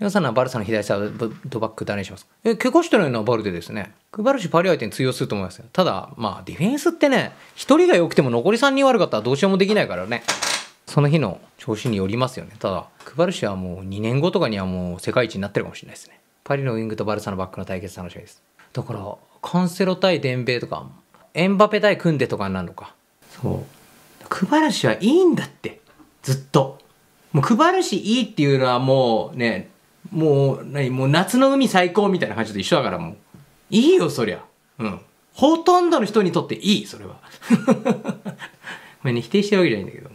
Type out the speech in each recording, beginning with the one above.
皆さんはバルサの左サイドバック誰にしますかえ、怪我してないのはバルデですね。クバルシパリ相手に通用すると思いますよ。ただ、まあ、ディフェンスってね、1人が良くても残り3人悪かったらどうしようもできないからね。その日の調子によりますよね。ただ、クバルシはもう2年後とかにはもう世界一になってるかもしれないですね。パリのウィングとバルサのバックの対決楽しみです。だから、カンセロ対デンベイとか、エンバペ対クンデとかになるのか。そう。クバルシはいいんだって。ずっと。もうクバルシいいっていうのはもうね、もう、何、もう夏の海最高みたいな感じと一緒だからもう、いいよ、そりゃ。うん。ほとんどの人にとっていい、それは。まあね、否定してるわけじゃないんだけど。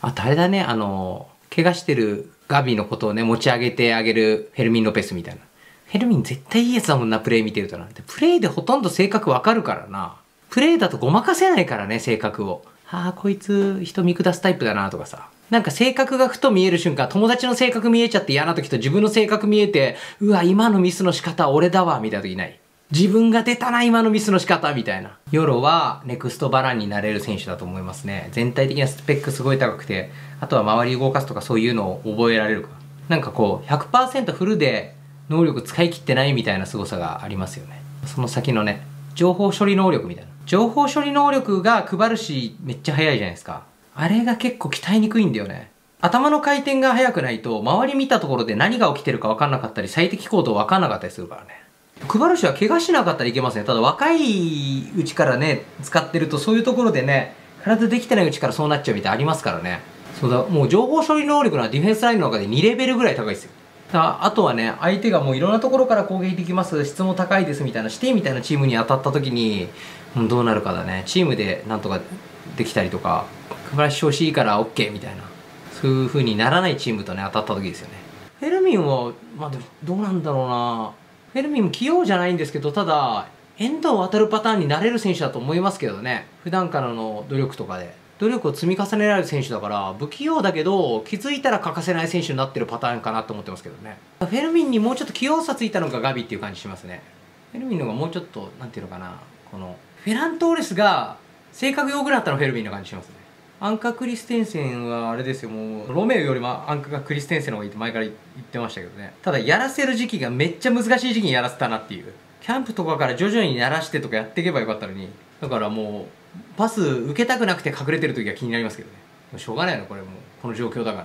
あとあれだね、あの、怪我してるガビのことをね、持ち上げてあげるフェルミン・ロペスみたいな。フェルミン絶対いいやつだもんな、プレイ見てるとな。プレイでほとんど性格わかるからな。プレイだとごまかせないからね、性格を。ああこいつ人見下すタイプだなとかさなんか性格がふと見える瞬間、友達の性格見えちゃって嫌な時と自分の性格見えて、うわ、今のミスの仕方俺だわ、みたいな時ない。自分が出たな、今のミスの仕方、みたいな。ヨロはネクストバランになれる選手だと思いますね。全体的なスペックすごい高くて、あとは周り動かすとかそういうのを覚えられるか。なんかこう、100%フルで能力使い切ってないみたいな凄さがありますよね。その先のね、情報処理能力みたいな。情報処理能力が配るしめっちゃ速いじゃないですか。あれが結構鍛えにくいんだよね。頭の回転が速くないと、周り見たところで何が起きてるか分かんなかったり、最適行動分かんなかったりするからね。配る人は怪我しなかったらいけますね。ただ若いうちからね、使ってるとそういうところでね、体できてないうちからそうなっちゃうみたいありますからね。そうだ、もう情報処理能力のディフェンスラインの中で2レベルぐらい高いですよ。さあとはね相手がもういろんなところから攻撃できます質も高いですみたいなシティみたいなチームに当たった時に、うん、どうなるかだねチームでなんとかできたりとかクラッシュ欲しいから OK みたいなそういう風にならないチームとね当たった時ですよねフェルミンはまあでもどうなんだろうなフェルミンも器用じゃないんですけどただ遠藤を当たるパターンになれる選手だと思いますけどね普段からの努力とかで努力を積み重ねられる選手だから不器用だけど気づいたら欠かせない選手になってるパターンかなと思ってますけどねフェルミンにもうちょっと器用さついたのがガビっていう感じしますねフェルミンの方がもうちょっとなんていうのかなこのフェラントーレスが性格良くなったのフェルミンな感じしますねアンカ・クリステンセンはあれですよもうロメウよりもアンカ・クリステンセンの方がいいって前から言ってましたけどねただやらせる時期がめっちゃ難しい時期にやらせたなっていうキャンプとかから徐々にやらしてとかやっていけばよかったのにだからもうパス受けたくなくて隠れてる時は気になりますけどねしょうがないのこれもうこの状況だからね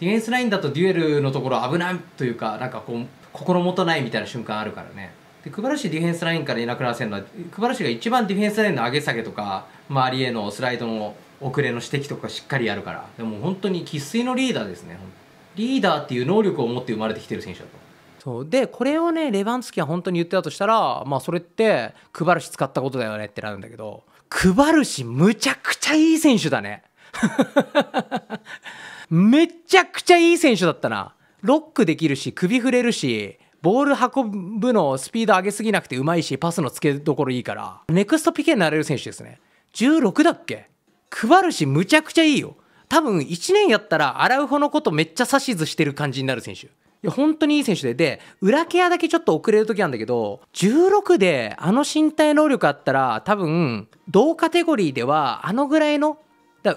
ディフェンスラインだとデュエルのところ危ないというかなんかこう心もとないみたいな瞬間あるからねでクバラシディフェンスラインからいなくならせるのはクバラシが一番ディフェンスラインの上げ下げとか周りへのスライドの遅れの指摘とかしっかりやるからでも本当に生粋のリーダーですねリーダーっていう能力を持って生まれてきてる選手だとそうでこれをねレバンツキは本当に言ってたとしたらまあそれって配るし使ったことだよねってなるんだけど配るし、むちゃくちゃいい選手だね。めちゃくちゃいい選手だったな。ロックできるし、首振れるし、ボール運ぶのスピード上げすぎなくてうまいし、パスの付けどころいいから、ネクストピケになれる選手ですね。16だっけ配るし、むちゃくちゃいいよ。多分1年やったら、アラウホのことめっちゃ指図してる感じになる選手。いや本当にいい選手でで裏ケアだけちょっと遅れる時なんだけど16であの身体能力あったら多分同カテゴリーではあのぐらいのだ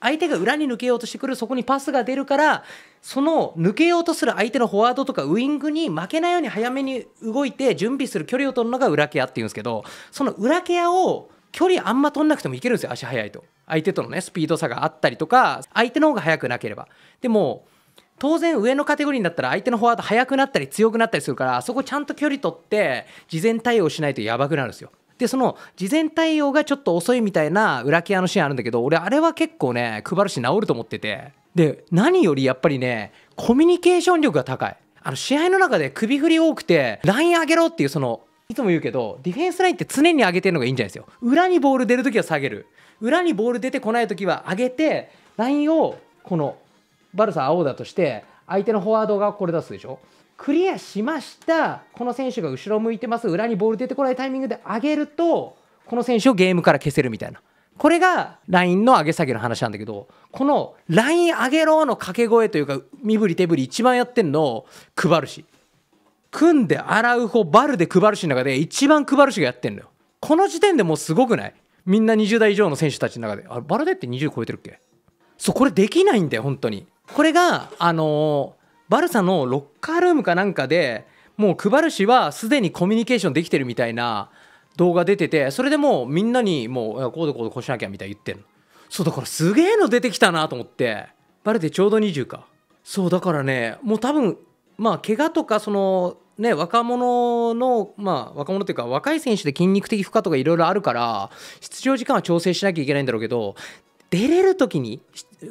相手が裏に抜けようとしてくるそこにパスが出るからその抜けようとする相手のフォワードとかウイングに負けないように早めに動いて準備する距離を取るのが裏ケアっていうんですけどその裏ケアを距離あんま取んなくてもいけるんですよ足速いと。相手とのねスピード差があったりとか相手の方が速くなければ。でも当然上のカテゴリーになったら相手のフォワード速くなったり強くなったりするからあそこちゃんと距離取って事前対応しないとやばくなるんですよ。でその事前対応がちょっと遅いみたいな裏ケアのシーンあるんだけど俺あれは結構ね配るし治ると思っててで何よりやっぱりねコミュニケーション力が高いあの試合の中で首振り多くてライン上げろっていうそのいつも言うけどディフェンスラインって常に上げてるのがいいんじゃないですよ裏にボール出るときは下げる裏にボール出てこないときは上げてラインをこのバルサ青だとして相手のフォワードがこれ出すでしょクリアしましたこの選手が後ろ向いてます裏にボール出てこないタイミングで上げるとこの選手をゲームから消せるみたいなこれがラインの上げ下げの話なんだけどこのライン上げろの掛け声というか身振り手振り一番やってんの配るし組んで洗う方バルで配るしの中で一番配るしがやってんのよこの時点でもうすごくないみんな20代以上の選手たちの中であバルデって20超えてるっけそうこれできないんだよ本当にこれがあのバルサのロッカールームかなんかでもう配る氏はすでにコミュニケーションできてるみたいな動画出ててそれでもうみんなにもうこうでこうでこうしなきゃみたいに言ってるのそうだからすげえの出てきたなと思ってバルでちょうど20かそうだからねもう多分まあ怪我とかそのね若者のまあ若者っていうか若い選手で筋肉的負荷とかいろいろあるから出場時間は調整しなきゃいけないんだろうけど出れる時に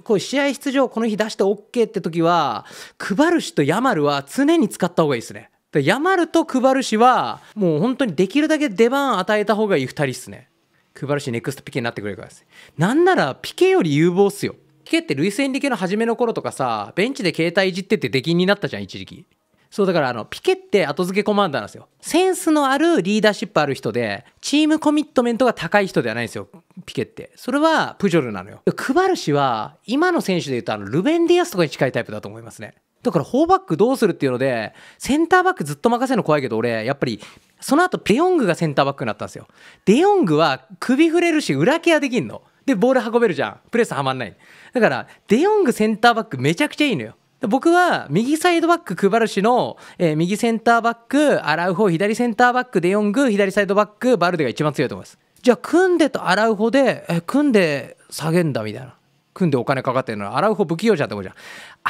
こう試合出場この日出して OK って時は配る氏とヤマルは常に使った方がいいですねヤマルと配る氏はもう本当にできるだけ出番与えた方がいい2人っすね配る氏ネクストピケになってくれるからですなんならピケより有望っすよピケってンリケの初めの頃とかさベンチで携帯いじってて出禁になったじゃん一時期そうだからあのピケって後付けコマンダーなんですよセンスのあるリーダーシップある人でチームコミットメントが高い人ではないんですよピケってそれはプジョルなのよクバル氏は今の選手で言うとあのルベン・ディアスとかに近いタイプだと思いますねだから4バックどうするっていうのでセンターバックずっと任せるの怖いけど俺やっぱりその後デヨングがセンターバックになったんですよデヨングは首振れるし裏ケアできんのでボール運べるじゃんプレスはまんないだからデヨングセンターバックめちゃくちゃいいのよ僕は右サイドバック、配るしの、えー、右センターバック、アラウホ、左センターバック、デヨング、左サイドバック、バルデが一番強いと思います。じゃあ、組んでとアラウホで、え組んで下げんだみたいな。組んでお金かかってるのは、アラウホ不器用じゃんってことじゃん。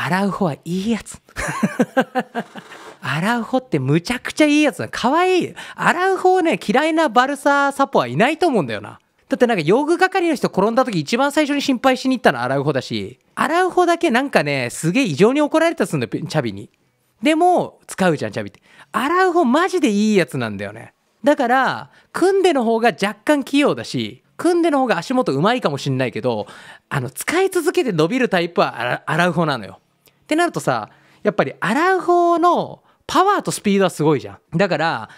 アラウホはいいやつ。アラウホってむちゃくちゃいいやつだ。かわいい。アラウホをね、嫌いなバルササポはいないと思うんだよな。だってなんか用具係の人転んだ時一番最初に心配しに行ったのアラウホだし。洗う方だけなんかねすげえ異常に怒られたすんだよチャビにでも使うじゃんチャビって洗う方マジでいいやつなんだよねだから組んでの方が若干器用だし組んでの方が足元うまいかもしんないけどあの使い続けて伸びるタイプは洗う方なのよってなるとさやっぱり洗う方のパワーとスピードはすごいじゃんだから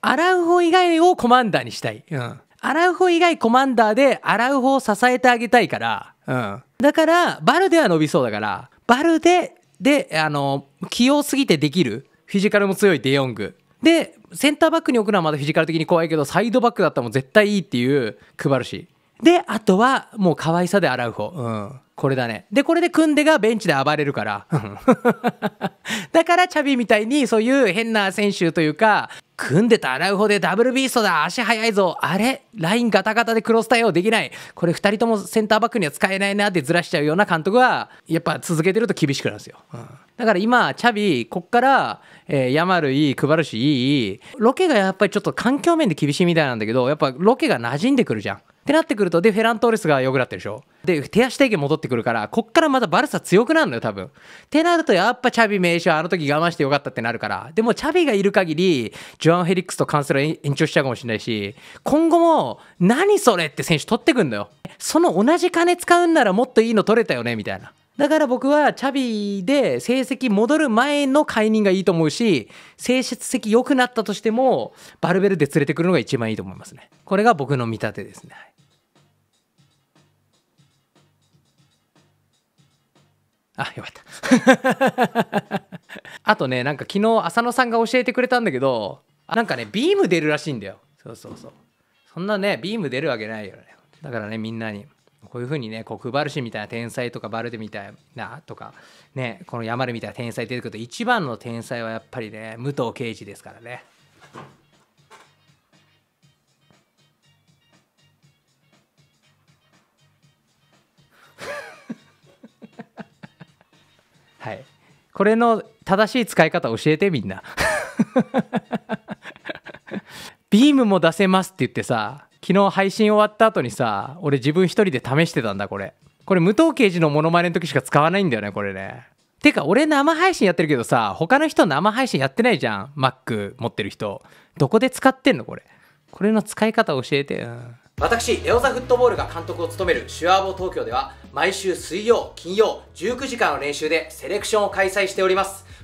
洗う方以外をコマンダーにしたい、うん、洗う方以外コマンダーで洗う方を支えてあげたいからうん、だからバルでは伸びそうだからバルでであの器用すぎてできるフィジカルも強いデヨングでセンターバックに置くのはまだフィジカル的に怖いけどサイドバックだったらもう絶対いいっていう配るしであとはもう可愛さで洗う方、うん、これだね。で、これでクンデがベンチで暴れるから。だからチャビみたいにそういう変な選手というか、組んでた洗う方でダブルビーストだ足速いぞあれラインガタガタでクロス対応できないこれ2人ともセンターバックには使えないなってずらしちゃうような監督はやっぱ続けてると厳しくなるんですよ、うん、だから今チャビこっから、えー、ヤマルいい配るしいいロケがやっぱりちょっと環境面で厳しいみたいなんだけどやっぱロケが馴染んでくるじゃんってなってくるとでフェラントーレスが良くなってるでしょで手足提言戻ってくるからこっからまたバルサ強くなるのよ多分ってなるとやっぱチャビ名称、あの時我慢してよかったってなるからでもチャビがいる限りジョアン・フェリックスとカンセル延長しちゃうかもしれないし今後も何それって選手取ってくんだよその同じ金使うんならもっといいの取れたよねみたいなだから僕はチャビで成績戻る前の解任がいいと思うし、成績良くなったとしても、バルベルで連れてくるのが一番いいと思いますね。これが僕の見立てですね。あ、よかった。あとね、なんか昨日浅野さんが教えてくれたんだけど、なんかね、ビーム出るらしいんだよ。そうそうそう。そんなね、ビーム出るわけないよね。だからね、みんなにこういうふうにねこう配るしみたいな天才とかバルデみたいなとかねこの山るみたいな天才出てくると一番の天才はやっぱりね武藤敬司ですからね。はい、これの正しい使い方教えてみんな ビームも出せますって言ってさ昨日配信終わった後にさ俺自分一人で試してたんだこれこれ武藤刑事のモノマネの時しか使わないんだよねこれねてか俺生配信やってるけどさ他の人生配信やってないじゃん Mac 持ってる人どこで使ってんのこれこれの使い方教えて、うん、私レオザフットボールが監督を務めるシュアーボ東京では毎週水曜金曜19時間の練習でセレクションを開催しております